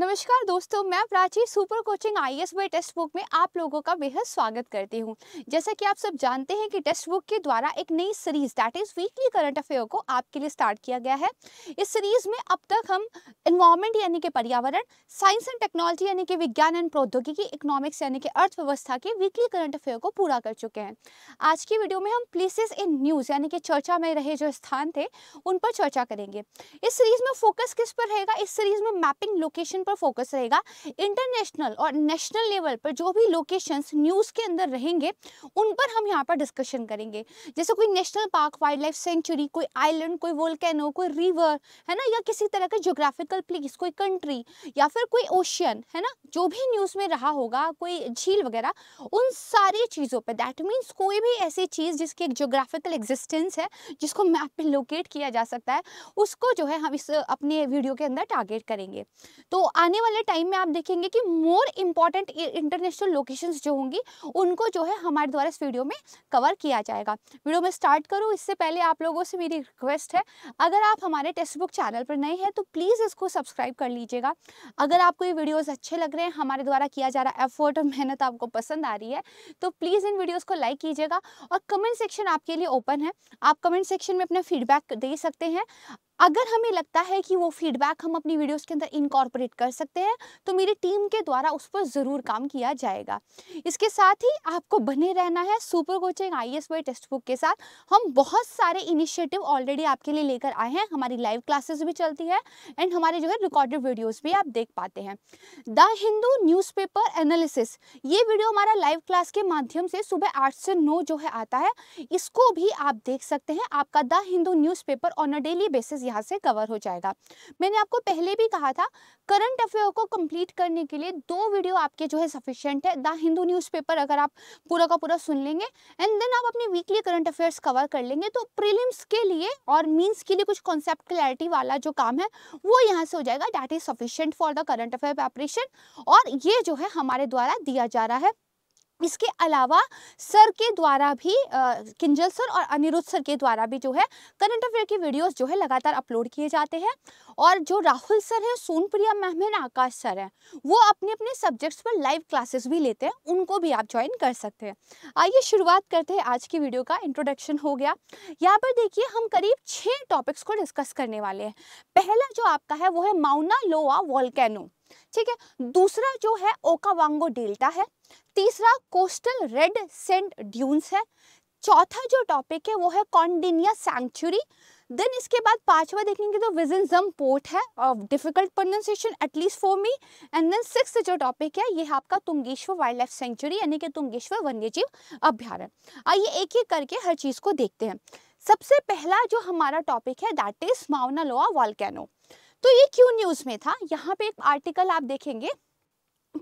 नमस्कार दोस्तों मैं Prachi super coaching I S test book में आप लोगों का बेहद स्वागत करती हूं जैसा कि आप सब जानते हैं कि टेक्स्ट बुक के द्वारा एक नई series that is weekly current affair को आपके लिए स्टार्ट किया गया है इस सीरीज में अब तक हम इन्वायरमेंट यानी कि पर्यावरण साइंस एंड टेक्नोलॉजी यानी कि विज्ञान एंड प्रौद्योगिकी इकोनॉमिक्स यानी कि अर्थव्यवस्था के वीकली करंट अफेयर को पूरा कर चुके हैं आज की वीडियो में हम प्लेसेस इन न्यूज़ यानी कि चर्चा में रहे जो स्थान थे उन पर चर्चा करेंगे इस सीरीज़ में फोकस किस पर रहेगा इस सीरीज़ में मैपिंग लोकेशन पर फोकस रहेगा इंटरनेशनल और नेशनल लेवल पर जो भी लोकेशंस न्यूज़ के अंदर रहेंगे उन पर हम यहाँ पर डिस्कशन करेंगे जैसे कोई national park wildlife sanctuary कोई आइलैंड कोई वोल्केनो कोई रिवर है ना या किसी तरह का जोग्राफिकल प्लेस कोई कंट्री या फिर कोई ओशियन है ना जो भी न्यूज़ में रहा होगा कोई झील वगैरह उन सारी चीज़ों पर दैट मीन्स कोई भी ऐसी चीज़ जिसकी एक जोग्राफिकल एग्जिस्टेंस है जिसको मैप पर लोकेट किया जा सकता है उसको जो है हम इस अपने वीडियो के अंदर टारगेट करेंगे तो आने वाले टाइम में आप देखेंगे कि मोर इम्पॉर्टेंट इंटरनेशनल लोकेशंस जो होंगी उनको जो है हमारे द्वारा इस वीडियो में कवर किया जाएगा वीडियो में स्टार्ट करूँ इससे पहले आप लोगों से मेरी रिक्वेस्ट है अगर आप हमारे टेक्स्ट बुक चैनल पर नए हैं तो प्लीज़ इसको सब्सक्राइब कर लीजिएगा अगर आपको ये वीडियोज़ अच्छे लग रहे हैं हमारे द्वारा किया जा रहा एफर्ट और मेहनत आपको पसंद आ रही है तो प्लीज़ इन वीडियोज़ को लाइक कीजिएगा और कमेंट सेक्शन आपके लिए ओपन है आप कमेंट सेक्शन में अपना फीडबैक दे सकते हैं अगर हमें लगता है कि वो फीडबैक हम अपनी वीडियोस के अंदर इनकॉर्पोरेट कर सकते हैं तो मेरी टीम के द्वारा उस पर ज़रूर काम किया जाएगा इसके साथ ही आपको बने रहना है super coaching I S Y text book के साथ हम बहुत सारे इनिशिएटिव ऑलरेडी आपके लिए लेकर आए हैं हमारी लाइव क्लासेस भी चलती है एंड हमारे जो है रिकॉर्डेड वीडियोज़ भी आप देख पाते हैं द हिंदू न्यूज़पेपर एनालिसिस ये वीडियो हमारा लाइव क्लास के माध्यम से सुबह आठ से नौ जो है आता है इसको भी आप देख सकते हैं आपका the Hindu news on a daily basis यहाँ से कवर हो जाएगा मैंने आपको पहले भी कहा था करंट अफेयर को कंप्लीट करने के लिए दो वीडियो आपके जो है सफिशियंट है द हिंदू न्यूज़पेपर अगर आप पूरा का पूरा सुन लेंगे एंड देन आप अपने वीकली करंट अफेयर्स कवर कर लेंगे तो प्रिलिम्स के लिए और मीन्स के लिए कुछ कॉन्सेप्ट क्लैरिटी वाला जो काम है वो यहाँ से हो जाएगा that is sufficient for the current affair preparation और ये जो है हमारे द्वारा दिया जा रहा है इसके अलावा सर के द्वारा भी किंजल सर और अनिरुद्ध सर के द्वारा भी जो है करंट अफेयर की वीडियोस जो है लगातार अपलोड किए जाते हैं और जो राहुल सर हैं सोनप्रिया मैम हैं आकाश सर हैं वो अपने अपने सब्जेक्ट्स पर लाइव क्लासेस भी लेते हैं उनको भी आप ज्वाइन कर सकते हैं आइए शुरुआत करते हैं आज की वीडियो का इंट्रोडक्शन हो गया यहाँ पर देखिए हम करीब छः टॉपिक्स को डिस्कस करने वाले हैं पहला जो आपका है वो है माउना लोआ वॉलकैनो ठीक है दूसरा जो है ओकावांगो डेल्टा है तीसरा कोस्टल रेड सेंट ड्यून्स है चौथा जो टॉपिक है वो है कॉन्डिनिया सेंचुरी देन इसके बाद पांचवा देखेंगे तो विजनजम पोर्ट है difficult pronunciation at least for me and then six जो टॉपिक है ये है आपका तुंगेश्वर वाइल्ड लाइफ सेंचुरी यानी कि तुंगेश्वर वन्यजीव अभ्यारण्य आइए एक एक करके हर चीज़ को देखते हैं सबसे पहला जो हमारा टॉपिक है that is Mauna Loa volcano तो ये क्यों न्यूज़ में था यहाँ पे एक आर्टिकल आप देखेंगे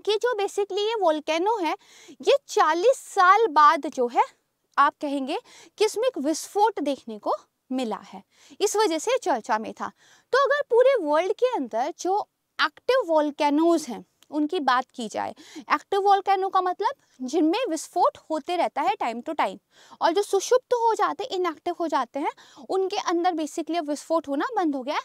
कि जो बेसिकली ये वोल्केनो है ये 40 साल बाद जो है आप कहेंगे कि इसमें एक विस्फोट देखने को मिला है इस वजह से चर्चा में था तो अगर पूरे वर्ल्ड के अंदर जो एक्टिव वोल्केनोज हैं उनकी बात की जाए एक्टिव वॉल्केनो का मतलब जिनमें विस्फोट होते रहता है टाइम टू टाइम और जो सुषुप्त हो जाते हैं इनएक्टिव हो जाते हैं उनके अंदर बेसिकली अब विस्फोट होना बंद हो गया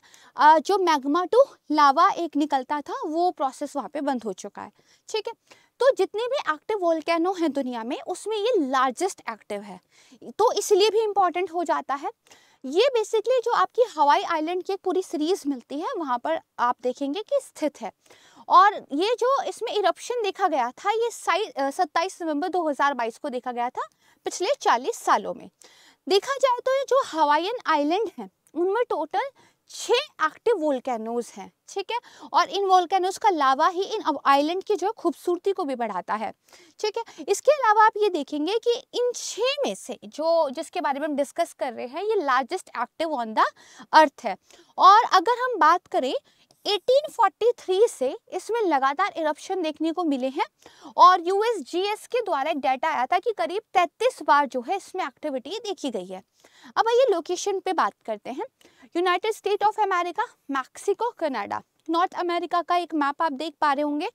है जो मैग्मा टू लावा एक निकलता था वो प्रोसेस वहाँ पे बंद हो चुका है ठीक है तो जितने भी एक्टिव वोल्केनो हैं दुनिया में उसमें ये लार्जेस्ट एक्टिव है तो इसलिए भी इम्पॉर्टेंट हो जाता है ये बेसिकली जो आपकी हवाई आइलैंड की एक पूरी सीरीज़ मिलती है वहाँ पर आप देखेंगे कि स्थित है और ये जो इसमें इरप्शन देखा गया था ये सत्ताईस नवंबर 2022 को देखा गया था पिछले 40 सालों में देखा जाए तो ये जो हवाइन आइलैंड हैं उनमें टोटल छः एक्टिव वोल्केनोज हैं ठीक है और इन वोल्केनोज का लावा ही इन आइलैंड की जो खूबसूरती को भी बढ़ाता है ठीक है इसके अलावा आप ये देखेंगे कि इन छः में से जो जिसके बारे में हम डिस्कस कर रहे हैं ये largest active on the earth है और अगर हम बात करें 1843 से इसमें लगातार इरप्शन देखने को मिले हैं और यूएसजीएस के द्वारा एक डाटा आया था कि करीब 33 बार जो है इसमें एक्टिविटी देखी गई है अब आइए लोकेशन पे बात करते हैं United State of America Mexico Canada North America का एक मैप आप देख पा रहे होंगे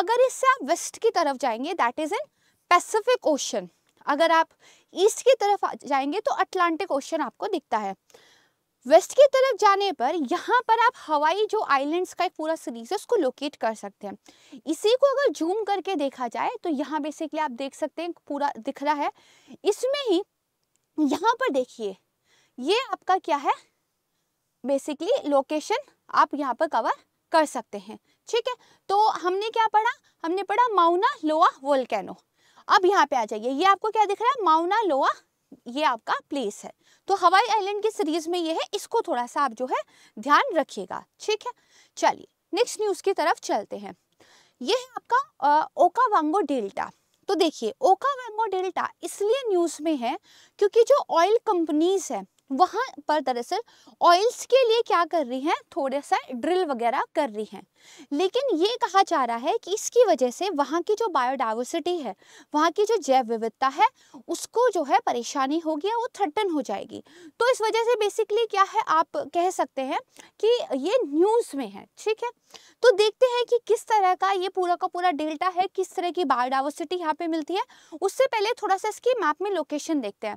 अगर इससे आप वेस्ट की तरफ जाएंगे that is in Pacific Ocean अगर आप ईस्ट की तरफ जाएंगे तो अटलांटिक ओशन आपको दिखता है वेस्ट की तरफ जाने पर यहाँ पर आप हवाई जो आइलैंड्स का एक पूरा सीरीज है उसको लोकेट कर सकते हैं इसी को अगर जूम करके देखा जाए तो यहाँ बेसिकली आप देख सकते हैं पूरा दिख रहा है इसमें ही यहाँ पर देखिए ये आपका क्या है बेसिकली लोकेशन आप यहाँ पर कवर कर सकते हैं ठीक है तो हमने क्या पढ़ा हमने पढ़ा माउना लोआ वोल्केनो अब यहाँ पे आ जाइए ये आपको क्या दिख रहा है माउना लोआ ये आपका प्लेस है तो हवाई आइलैंड की सीरीज में ये है इसको थोड़ा सा आप जो है ध्यान रखिएगा ठीक है चलिए नेक्स्ट न्यूज की तरफ चलते हैं ये है आपका ओकावांगो डेल्टा तो देखिए ओकावांगो डेल्टा इसलिए न्यूज में है क्योंकि जो ऑयल कंपनीज है वहाँ पर दरअसल ऑयल्स के लिए क्या कर रही हैं थोड़ा सा ड्रिल वगैरह कर रही हैं लेकिन ये कहा जा रहा है कि इसकी वजह से वहाँ की जो बायोडाइवर्सिटी है वहाँ की जो जैव विविधता है उसको जो है परेशानी होगी वो थ्रेटन हो जाएगी तो इस वजह से बेसिकली क्या है आप कह सकते हैं कि ये न्यूज़ में है ठीक है तो देखते हैं कि किस तरह का ये पूरा का पूरा डेल्टा है किस तरह की बायोडाइवर्सिटी यहाँ पे मिलती है उससे पहले थोड़ा सा इसकी मैप में लोकेशन देखते हैं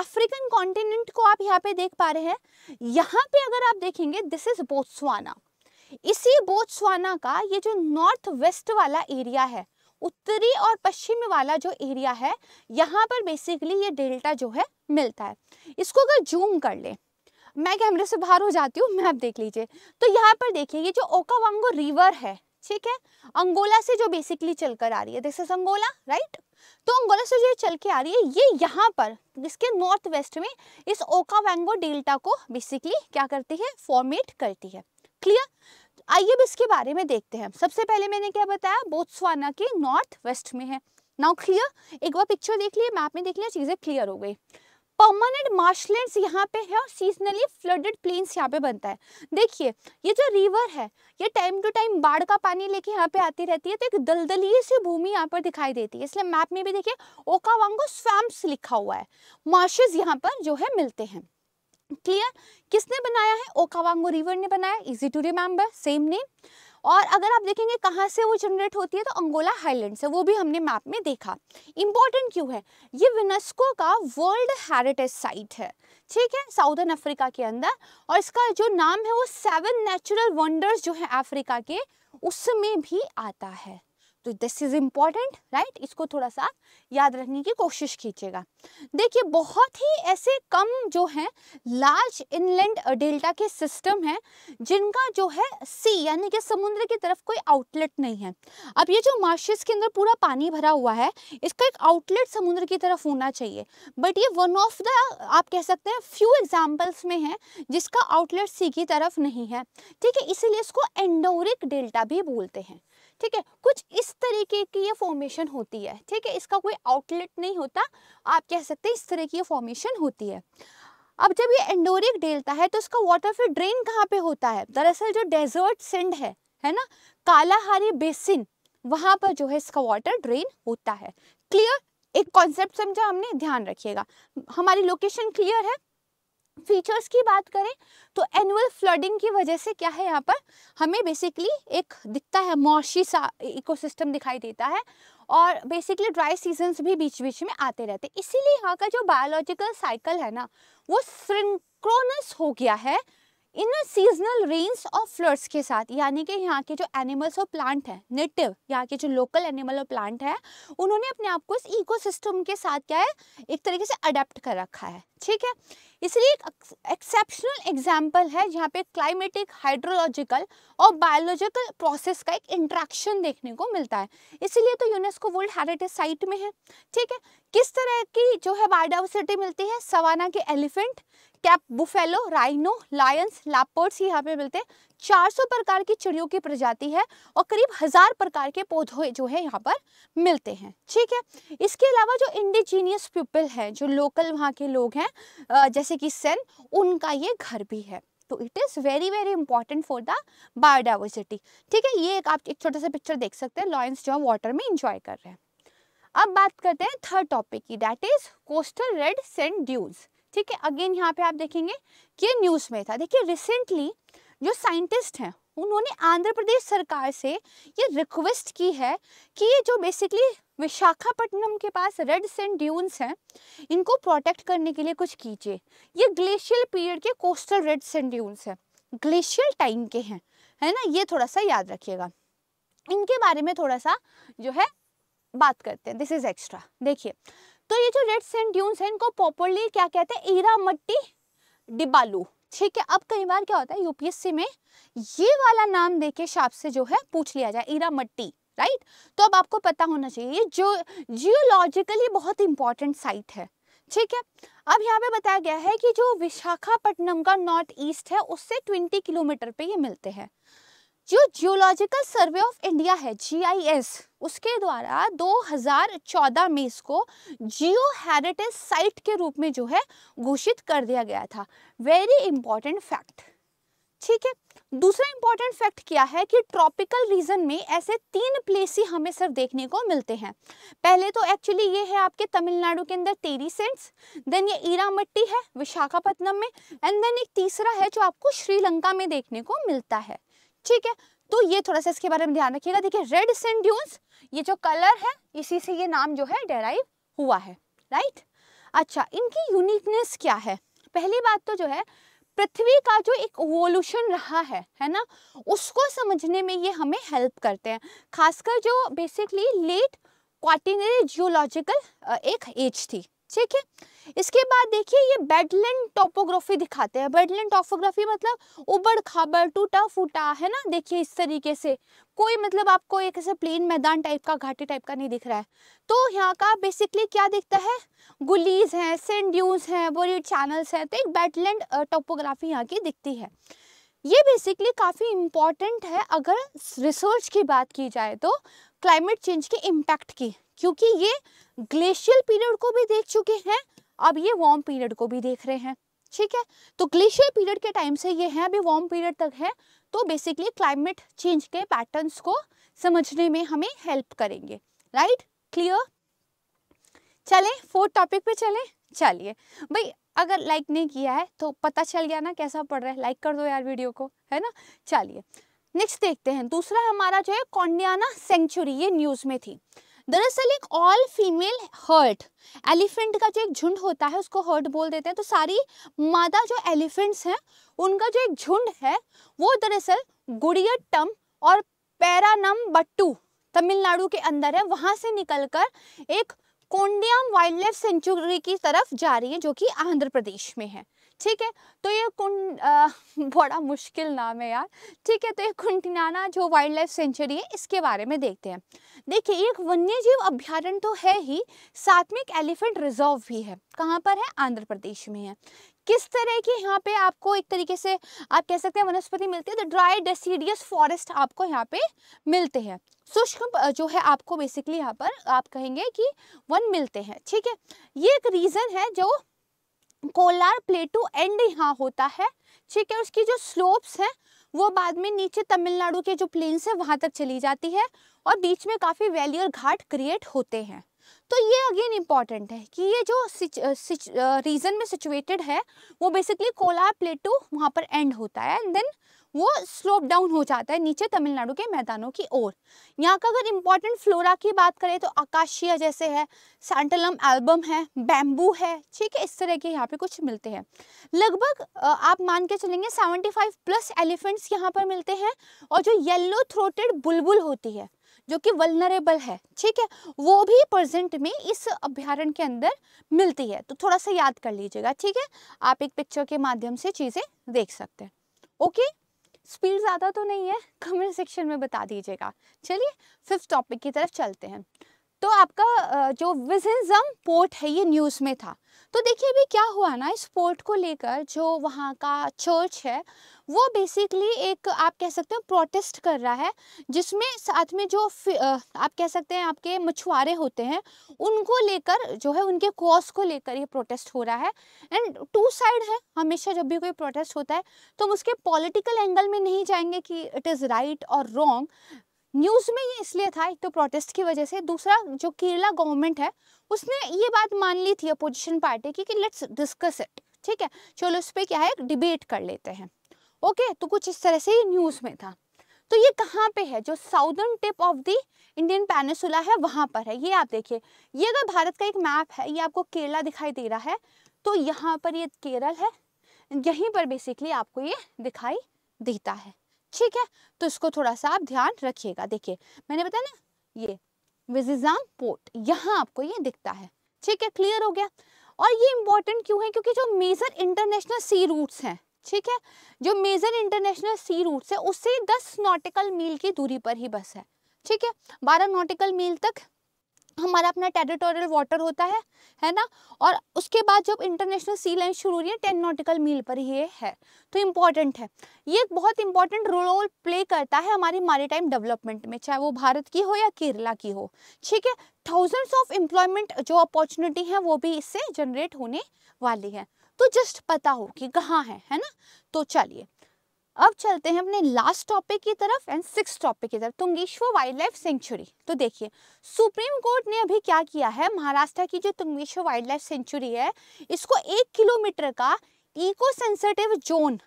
अफ्रीकन कॉन्टिनेंट को आप यहाँ पे देख पा रहे हैं यहाँ पे अगर आप देखेंगे दिस इज बोत्सवाना इसी बोत्सवाना का ये जो नॉर्थ वेस्ट वाला एरिया है उत्तरी और पश्चिम वाला जो एरिया है यहाँ पर बेसिकली ये डेल्टा जो है मिलता है इसको अगर जूम कर ले मैं कैमरे से बाहर हो जाती हूँ मैप देख लीजिए तो यहाँ पर देखिए ये जो ओकावांगो रिवर है ठीक है अंगोला से जो बेसिकली चलकर आ रही है दिस इज अंगोला राइट तो अंगोला से जो चल के आ रही है ये यहाँ पर जिसके नॉर्थ वेस्ट में इस ओकावैंगो डेल्टा को बेसिकली क्या करती है फॉर्मेट करती है क्लियर आइए अब इसके बारे में देखते हैं सबसे पहले मैंने क्या बताया बोत्सवाना के नॉर्थ वेस्ट में है नाउ क्लियर एक बार पिक्चर देख लिए मैप में देख लिया चीज़ें क्लियर हो गई परमानेंट मार्शलैंड्स यहाँ पे है और सीजनली फ्लडेड प्लेन्स यहाँ पे बनता है देखिए ये जो रिवर है ये टाइम टू टाइम बाढ़ का पानी लेके यहाँ पे आती रहती है तो एक दलदली सी भूमि यहाँ पर दिखाई देती है इसलिए मैप में भी देखिए ओकावांगो स्वैम्प्स लिखा हुआ है मार्शेज यहाँ पर जो है मिलते हैं क्लियर किसने बनाया है ओकावांगो रिवर ने बनाया easy to remember same name और अगर आप देखेंगे कहाँ से वो जनरेट होती है तो अंगोला हाईलैंड से वो भी हमने मैप में देखा इम्पॉर्टेंट क्यों है ये यूनेस्को का वर्ल्ड हेरिटेज साइट है ठीक है साउथन अफ्रीका के अंदर और इसका जो नाम है वो सेवन नेचुरल वंडर्स जो है अफ्रीका के उसमें भी आता है तो दिस इज़ इम्पॉर्टेंट राइट इसको थोड़ा सा याद रखने की कोशिश कीजिएगा देखिए बहुत ही ऐसे कम जो हैं लार्ज इनलैंड डेल्टा के सिस्टम हैं जिनका जो है सी यानी कि समुद्र की तरफ कोई आउटलेट नहीं है अब ये जो मार्शेस के अंदर पूरा पानी भरा हुआ है इसका एक आउटलेट समुद्र की तरफ होना चाहिए बट ये वन ऑफ द आप कह सकते हैं फ्यू एग्जाम्पल्स में है जिसका आउटलेट सी की तरफ नहीं है ठीक है इसीलिए इसको एंडोरिक डेल्टा भी बोलते हैं ठीक है कुछ इस तरीके की ये फॉर्मेशन होती है ठीक है इसका कोई आउटलेट नहीं होता आप कह सकते हैं इस तरह की ये फॉर्मेशन होती है अब जब ये एंडोरिक डेल्टा है तो उसका वाटर फिर ड्रेन कहाँ पे होता है दरअसल जो डेजर्ट सिंड है है ना कालाहारी बेसिन वहाँ पर जो है इसका वाटर ड्रेन होता है क्लियर एक कॉन्सेप्ट समझा हमने ध्यान रखिएगा हमारी लोकेशन क्लियर है फीचर्स की बात करें तो एनुअल फ्लडिंग की वजह से क्या है यहाँ पर हमें बेसिकली एक दिखता है मौशी सा इकोसिस्टम दिखाई देता है और बेसिकली ड्राई सीजन्स भी बीच बीच में आते रहते हैं इसीलिए यहाँ का जो बायोलॉजिकल साइकिल है ना वो सिंक्रोनस हो गया है इन सीजनल रेंज और फ्लड्स के साथ यानी कि यहाँ के जो एनिमल्स और प्लांट हैं नेटिव यहाँ के जो लोकल एनिमल और प्लांट हैं उन्होंने अपने आप को इस इकोसिस्टम के साथ क्या है एक तरीके से अडेप्ट कर रखा है ठीक है इसलिए एक एक्सेप्शनल एग्जाम्पल है जहाँ पे क्लाइमेटिक हाइड्रोलॉजिकल और बायोलॉजिकल प्रोसेस का एक इंट्रैक्शन देखने को मिलता है इसीलिए तो यूनेस्को वर्ल्ड हेरिटेज साइट में है ठीक है किस तरह की जो है बायोडाइवर्सिटी मिलती है सवाना के elephant cape buffalo rhino lions leopards यहाँ पे मिलते हैं 400 प्रकार की चिड़ियों की प्रजाति है और करीब हजार प्रकार के पौधे जो है यहाँ पर मिलते हैं ठीक है इसके अलावा जो इंडिजीनियस पीपल है जो लोकल वहाँ के लोग हैं जैसे कि सेन उनका ये घर भी है तो it is very very important for the biodiversity ठीक है ये एक आप एक छोटा सा पिक्चर देख सकते हैं लॉयंस जो है वाटर में इंजॉय कर रहे हैं अब बात करते हैं थर्ड टॉपिक की that is coastal red sand dunes ठीक है अगेन यहाँ पे आप देखेंगे कि ये न्यूज़ में था देखिए रिसेंटली जो साइंटिस्ट हैं उन्होंने आंध्र प्रदेश सरकार से ये रिक्वेस्ट की है कि ये जो बेसिकली विशाखापट्टनम के पास रेड सेंड ड्यून्स हैं इनको प्रोटेक्ट करने के लिए कुछ कीजिए ये ग्लेशियल पीरियड के कोस्टल रेड सेंड ड्यून्स हैं ग्लेशियल टाइम के हैं है ना ये थोड़ा सा याद रखिएगा इनके बारे में थोड़ा सा जो है बात करते हैं दिस इज एक्स्ट्रा देखिए तो ये जो रेड सेंड ड्यून्स हैं इनको पॉपुलरली क्या कहते हैं ईरा मट्टी डिबालू ठीक है अब कई बार क्या होता है यूपीएससी में ये वाला नाम देके शाप से जो है पूछ लिया जाए ईरा मट्टी राइट तो अब आपको पता होना चाहिए ये जो जियोलॉजिकली बहुत इंपॉर्टेंट साइट है ठीक है अब यहाँ पे बताया गया है कि जो विशाखापट्टनम का नॉर्थ ईस्ट है उससे ट्वेंटी किलोमीटर पे ये मिलते हैं जो जियोलॉजिकल सर्वे ऑफ इंडिया है जी उसके द्वारा 2014 में इसको जियो हेरिटेज साइट के रूप में जो है घोषित कर दिया गया था वेरी इंपॉर्टेंट फैक्ट ठीक है दूसरा इंपॉर्टेंट फैक्ट क्या है कि ट्रॉपिकल रीजन में ऐसे तीन प्लेस ही हमें सिर्फ देखने को मिलते हैं पहले तो एक्चुअली ये है आपके तमिलनाडु के अंदर तेरी सेंट्स देन ये मट्टी है विशाखापट्टनम में एंड देन एक तीसरा है जो आपको श्रीलंका में देखने को मिलता है ठीक है तो ये थोड़ा सा इसके बारे में ध्यान रखिएगा देखिए रेड सेंड ड्यून्स ये जो कलर है इसी से ये नाम जो है डेराइव हुआ है राइट अच्छा इनकी यूनिकनेस क्या है पहली बात तो जो है पृथ्वी का जो एक वोल्यूशन रहा है है ना उसको समझने में ये हमें हेल्प करते हैं खासकर जो बेसिकली लेट क्वाटिनरी जियोलॉजिकल एक एज थी ठीक है इसके बाद देखिए ये बेडलैंड टोपोग्राफी दिखाते हैं बेडलैंड टोपोग्राफी मतलब उबड़ खाबड़ टूटा फूटा है ना देखिए इस तरीके से कोई मतलब आपको एक ऐसे प्लेन मैदान टाइप का घाटी टाइप का नहीं दिख रहा है तो यहाँ का बेसिकली क्या दिखता है गुलीज हैं सेंड ड्यूज हैं बोरी चैनल्स हैं तो एक बेडलैंड टोपोग्राफी यहाँ की दिखती है ये बेसिकली काफ़ी इम्पॉर्टेंट है अगर रिसर्च की बात की जाए तो क्लाइमेट चेंज के इम्पैक्ट की क्योंकि ये ग्लेशियल पीरियड को भी देख चुके हैं अब ये वार्म पीरियड को भी देख रहे हैं ठीक है तो ग्लेशियर पीरियड के टाइम से ये है अभी वार्म पीरियड तक है तो बेसिकली क्लाइमेट चेंज के पैटर्न्स को समझने में हमें हेल्प करेंगे राइट क्लियर चले फोर्थ टॉपिक पे चले चलिए भाई अगर लाइक नहीं किया है तो पता चल गया ना कैसा पड़ रहा है लाइक कर दो यार वीडियो को है ना चलिए नेक्स्ट देखते हैं दूसरा हमारा जो है कौंडियाना सेंचुरी ये न्यूज़ में थी दरअसल एक ऑल फीमेल हर्ट एलिफेंट का जो एक झुंड होता है उसको हर्ट बोल देते हैं तो सारी मादा जो एलिफेंट्स हैं उनका जो एक झुंड है वो दरअसल गुड़िया टम और पैरानम बट्टू तमिलनाडु के अंदर है वहाँ से निकलकर एक कोंडियम वाइल्ड लाइफ सेंचुरी की तरफ जा रही है जो कि आंध्र प्रदेश में है ठीक है तो ये कुंड बड़ा मुश्किल नाम है यार ठीक है तो ये कुंटिनाना जो वाइल्ड लाइफ सेंचुरी है इसके बारे में देखते हैं देखिए ये एक वन्य जीव अभ्यारण्य तो है ही साथ में एक एलिफेंट रिजर्व भी है कहाँ पर है आंध्र प्रदेश में है किस तरह की यहाँ पे आपको एक तरीके से आप कह सकते हैं वनस्पति मिलती है तो ड्राई डेसीडियस फॉरेस्ट आपको यहाँ पे मिलते हैं शुष्क जो है आपको बेसिकली यहाँ पर आप कहेंगे कि वन मिलते हैं ठीक है ये एक रीज़न है जो कोलार प्लेटू एंड यहाँ होता है ठीक है उसकी जो स्लोप्स हैं वो बाद में नीचे तमिलनाडु के जो प्लेन्स है वहाँ तक चली जाती है और बीच में काफ़ी वैली और घाट क्रिएट होते हैं तो ये अगेन इम्पॉर्टेंट है कि ये जो रीजन uh, uh, में सिचुएटेड है वो बेसिकली कोलार प्लेटू वहाँ पर एंड होता है एंड देन वो स्लोप डाउन हो जाता है नीचे तमिलनाडु के मैदानों की ओर यहाँ का अगर इम्पॉर्टेंट फ्लोरा की बात करें तो आकाशिया जैसे है सैंटलम एल्बम है बैम्बू है ठीक है इस तरह के यहाँ पे कुछ मिलते हैं लगभग uh, आप मान के चलेंगे 75 प्लस एलिफेंट्स यहाँ पर मिलते हैं और जो येल्लो थ्रोटेड बुलबुल होती है जो कि वलनरेबल है ठीक है वो भी प्रेजेंट में इस अभ्यारण के अंदर मिलती है तो थोड़ा सा याद कर लीजिएगा ठीक है आप एक पिक्चर के माध्यम से चीज़ें देख सकते हैं ओके स्पीड ज़्यादा तो नहीं है कमेंट सेक्शन में बता दीजिएगा चलिए फिफ्थ टॉपिक की तरफ चलते हैं तो आपका जो विजनजम पोर्ट है ये न्यूज़ में था तो देखिए अभी क्या हुआ ना इस पोर्ट को लेकर जो वहाँ का चर्च है वो बेसिकली एक आप कह सकते हैं प्रोटेस्ट कर रहा है जिसमें साथ में जो आप कह सकते हैं आपके मछुआरे होते हैं उनको लेकर जो है उनके कॉज को लेकर ये प्रोटेस्ट हो रहा है एंड टू साइड है हमेशा जब भी कोई प्रोटेस्ट होता है तो हम उसके पॉलिटिकल एंगल में नहीं जाएंगे कि इट इज़ राइट और रॉन्ग न्यूज़ में ये इसलिए था एक तो प्रोटेस्ट की वजह से दूसरा जो केरला गवर्नमेंट है उसने ये बात मान ली थी अपोजिशन पार्टी की कि लेट्स डिस्कस इट ठीक है चलो उस पर क्या है डिबेट कर लेते हैं ओके तो कुछ इस तरह से न्यूज़ में था तो ये कहाँ पे है जो southern tip of the Indian peninsula है वहाँ पर है ये आप देखिए ये अगर भारत का एक मैप है ये आपको केरला दिखाई दे रहा है तो यहाँ पर ये केरल है यहीं पर बेसिकली आपको ये दिखाई देता है ठीक है तो इसको थोड़ा सा आप ध्यान रखिएगा देखिए मैंने बताया ना ये विजिजाम पोर्ट यहाँ आपको ये दिखता है ठीक है क्लियर हो गया और ये इंपॉर्टेंट क्यों है क्योंकि जो मेजर इंटरनेशनल सी रूट्स हैं ठीक है जो मेजर इंटरनेशनल सी रूट्स है उससे दस नॉटिकल मील की दूरी पर ही बस है ठीक है बारह नॉटिकल मील तक हमारा अपना टेरिटोरियल वाटर होता है है ना और उसके बाद जब इंटरनेशनल सी लाइन शुरू हो रही है टेन नॉटिकल मील पर ये है तो इम्पॉर्टेंट है ये एक बहुत इंपॉर्टेंट रोल प्ले करता है हमारी मारीटाइम डेवलपमेंट में चाहे वो भारत की हो या केरला की हो ठीक है थाउजेंड्स ऑफ एम्प्लॉयमेंट जो अपॉर्चुनिटी है वो भी इससे जनरेट होने वाली है तो जस्ट पता हो कि कहाँ है है ना तो चलिए अब चलते हैं अपने लास्ट टॉपिक की तरफ एंड सिक्स टॉपिक की तरफ तुंगेश्वर वाइल्ड लाइफ सेंचुरी तो देखिए सुप्रीम कोर्ट ने अभी क्या किया है महाराष्ट्र की जो तुंगेश्वर वाइल्ड लाइफ सेंचुरी है इसको एक किलोमीटर का eco sensitive zone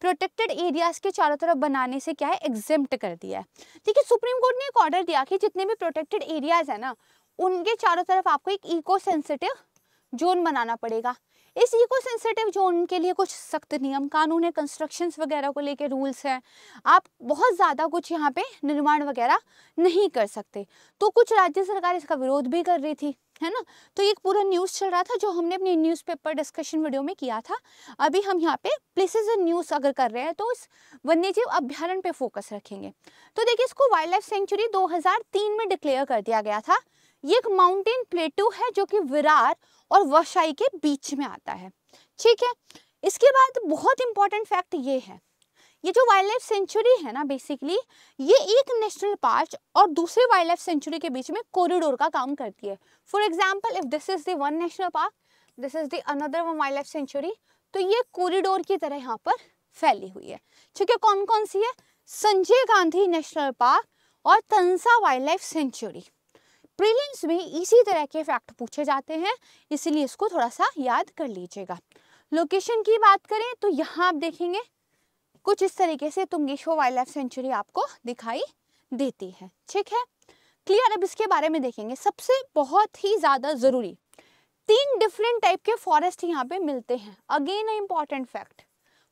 protected areas के चारों तरफ बनाने से क्या है एग्जिम्प्ट कर दिया है देखिए सुप्रीम कोर्ट ने एक ऑर्डर दिया कि जितने भी प्रोटेक्टेड एरियाज है ना उनके चारों तरफ आपको एक इको सेंसिटिव जोन बनाना पड़ेगा इस इको सेंसिटिव जोन के लिए कुछ सख्त नियम कानून है कंस्ट्रक्शन वगैरह को लेकर रूल्स हैं आप बहुत ज़्यादा कुछ यहाँ पे निर्माण वगैरह नहीं कर सकते तो कुछ राज्य सरकार इसका विरोध भी कर रही थी है ना तो ये एक पूरा न्यूज़ चल रहा था जो हमने न्यूज न्यूज़पेपर डिस्कशन वीडियो में किया था अभी हम यहाँ पे प्लेसेस एंड न्यूज़ अगर कर रहे हैं तो इस वन्यजीव अभ्यारण पे फोकस रखेंगे तो देखिए इसको वाइल्ड लाइफ सेंचुरी 2003 में डिक्लेयर कर दिया गया था ये एक माउंटेन प्लेटू है जो कि विरार और वशाई के बीच में आता है ठीक है इसके बाद बहुत इंपॉर्टेंट फैक्ट ये है ये जो वाइल्ड लाइफ सेंचुरी है ना बेसिकली ये एक नेशनल पार्क और दूसरे वाइल्ड लाइफ सेंचुरी के बीच में कॉरिडोर का काम करती है for example if this is the one national park this is the another one wildlife sanctuary तो ये कॉरिडोर की तरह यहाँ पर फैली हुई है ठीक है कौन कौन सी है संजय गांधी नेशनल पार्क और Tansa wildlife sanctuary prelims में इसी तरह के फैक्ट पूछे जाते हैं इसलिए इसको थोड़ा सा याद कर लीजिएगा लोकेशन की बात करें तो यहाँ आप देखेंगे कुछ इस तरीके से तुंगेश्वर वाइल्ड लाइफ सेंचुरी आपको दिखाई देती है ठीक है क्लियर अब इसके बारे में देखेंगे सबसे बहुत ही ज़्यादा ज़रूरी तीन डिफरेंट टाइप के फॉरेस्ट यहाँ पे मिलते हैं again important fact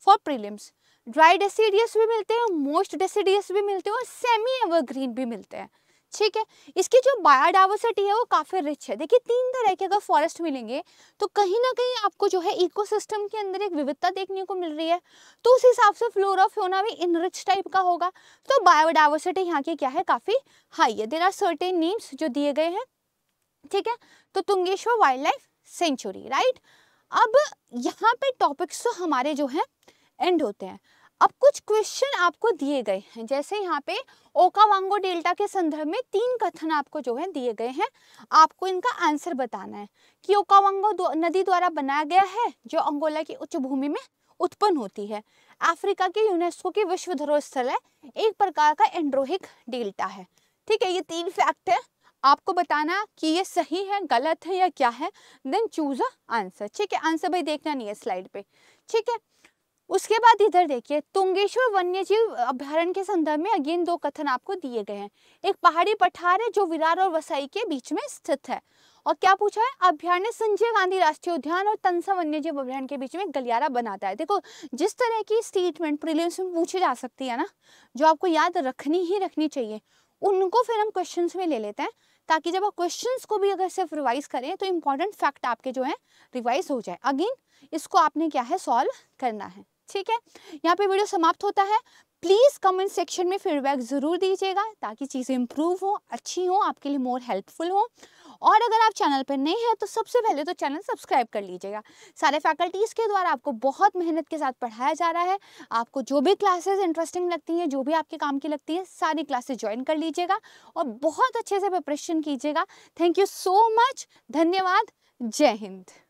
for prelims dry deciduous भी मिलते हैं मोस्ट डेसीडियस भी मिलते हैं और सेमी एवरग्रीन भी मिलते हैं ठीक है इसकी जो बायोडाइवर्सिटी है वो काफ़ी रिच है देखिए तीन तरह के अगर फॉरेस्ट मिलेंगे तो कहीं ना कहीं आपको जो है इकोसिस्टम के अंदर एक विविधता देखने को मिल रही है तो उस हिसाब से फ्लोरा फ्योना भी इनरिच टाइप का होगा तो बायोडाइवर्सिटी यहाँ की क्या है काफ़ी हाई है देर आर सर्टेन नेम्स जो दिए गए हैं ठीक है तो Tungareshwar wildlife sanctuary right अब यहाँ पे टॉपिक्स तो हमारे जो हैं एंड होते हैं अब कुछ क्वेश्चन आपको दिए गए हैं जैसे यहाँ पे ओकावांगो डेल्टा के संदर्भ में तीन कथन आपको जो है दिए गए हैं आपको इनका आंसर बताना है कि ओकावांगो नदी द्वारा बनाया गया है जो अंगोला की उच्च भूमि में उत्पन्न होती है अफ्रीका के यूनेस्को की विश्व धरोहर स्थल है एक प्रकार का एंड्रोहिक डेल्टा है ठीक है ये तीन फैक्ट है आपको बताना कि ये सही है गलत है या क्या है देन चूज अ आंसर ठीक है आंसर भाई देखना नहीं है स्लाइड पे ठीक है उसके बाद इधर देखिए तुंगेश्वर वन्यजीव अभ्यारण्य के संदर्भ में अगेन दो कथन आपको दिए गए हैं एक पहाड़ी पठार है जो विरार और वसाई के बीच में स्थित है और क्या पूछा है अभ्यारण्य संजय गांधी राष्ट्रीय उद्यान और तनसा वन्यजीव अभ्यारण्य के बीच में गलियारा बनाता है देखो जिस तरह की स्टेटमेंट प्रिलियम्स में पूछी जा सकती है ना जो आपको याद रखनी ही रखनी चाहिए उनको फिर हम क्वेश्चन में ले लेते हैं ताकि जब आप क्वेश्चन को भी अगर सिर्फ रिवाइज करें तो इम्पोर्टेंट फैक्ट आपके जो है रिवाइज हो जाए अगेन इसको आपने क्या है सॉल्व करना है ठीक है यहाँ पे वीडियो समाप्त होता है प्लीज़ कमेंट सेक्शन में फीडबैक ज़रूर दीजिएगा ताकि चीज़ें इम्प्रूव हो अच्छी हो आपके लिए मोर हेल्पफुल हो और अगर आप चैनल पर नए हैं तो सबसे पहले तो चैनल सब्सक्राइब कर लीजिएगा सारे फैकल्टीज़ के द्वारा आपको बहुत मेहनत के साथ पढ़ाया जा रहा है आपको जो भी क्लासेस इंटरेस्टिंग लगती हैं जो भी आपके काम की लगती है सारी क्लासेस ज्वाइन कर लीजिएगा और बहुत अच्छे से प्रिपरेशन कीजिएगा थैंक यू सो मच धन्यवाद जय हिंद